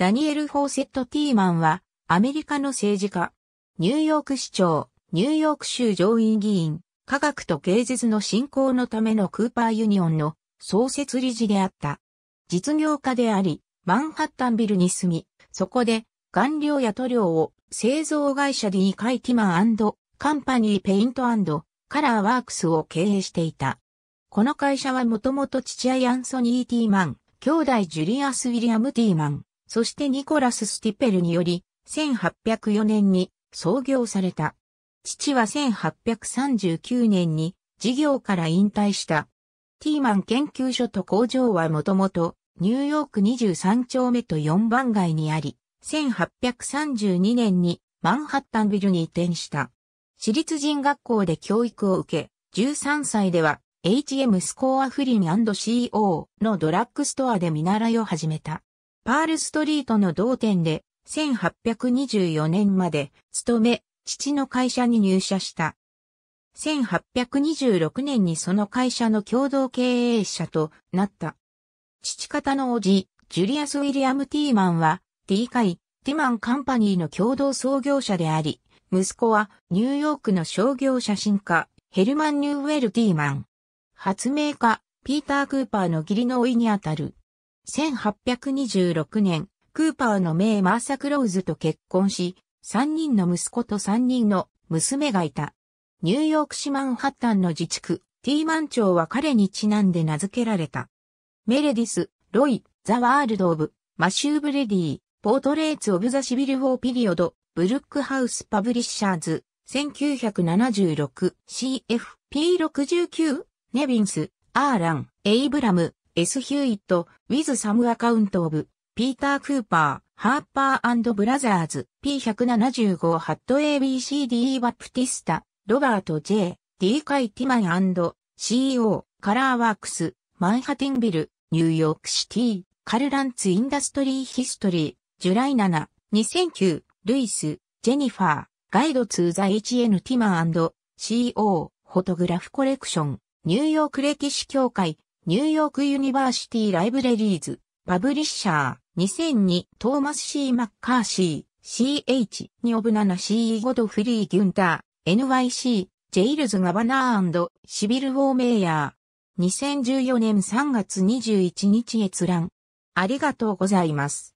ダニエル・フォーセット・ティーマンは、アメリカの政治家、ニューヨーク市長、ニューヨーク州上院議員、科学と芸術の振興のためのクーパーユニオンの創設理事であった。実業家であり、マンハッタンビルに住み、そこで、顔料や塗料を製造会社で、カイティマンカンパニーペイントカラーワークスを経営していた。この会社はもともと父親アンソニー・ティーマン、兄弟ジュリアス・ウィリアム・ティーマン、そしてニコラス・スティペルにより、1804年に創業された。父は1839年に事業から引退した。ティーマン研究所と工場はもともとニューヨーク23丁目と4番街にあり、1832年にマンハッタンビルに移転した。私立人学校で教育を受け、13歳では HM スコアフリン &CO のドラッグストアで見習いを始めた。パールストリートの同店で1824年まで勤め、父の会社に入社した。1826年にその会社の共同経営者となった。父方の叔父、ジュリアス・ウィリアム・ティーマンは、ティーカイ、ティマン・カンパニーの共同創業者であり、息子はニューヨークの商業写真家、ヘルマン・ニューウェル・ティーマン。発明家、ピーター・クーパーの義理のいにあたる。1826年、クーパーの名マーサ・クローズと結婚し、3人の息子と3人の娘がいた。ニューヨーク市マンハッタンの自治区、ティーマン町は彼にちなんで名付けられた。メレディス、ロイ、ザ・ワールド・オブ、マシュー・ブレディ、ポートレーツ・オブ・ザ・シビル・フォー・ピリオド、ブルックハウス・パブリッシャーズ、1976、CFP69、ネビンス、アーラン、エイブラム、S. ヒューイット、with some account of, ピーター・クーパー、ハーパーブラザーズ、P175 ハット ABCDE バプティスタ、ロバート・ J、D・ カイ・ティマン &CEO、カラーワークス、マンハティンビル、ニューヨークシティ、カルランツ・インダストリー・ヒストリー、ジュライ7、2009、ルイス、ジェニファー、ガイド・ツー・ザ・ HN・ ティマ &CO e、フォトグラフ・コレクション、ニューヨーク歴史協会、ニューヨークユニバーシティライブレリーズ、パブリッシャー、2002、トーマス C. マッカーシー、CH、ニオブナナ CE ゴドフリー・ギュンター、NYC、ジェイルズ・ガバナーシビル・ウォーメイヤー。2014年3月21日閲覧。ありがとうございます。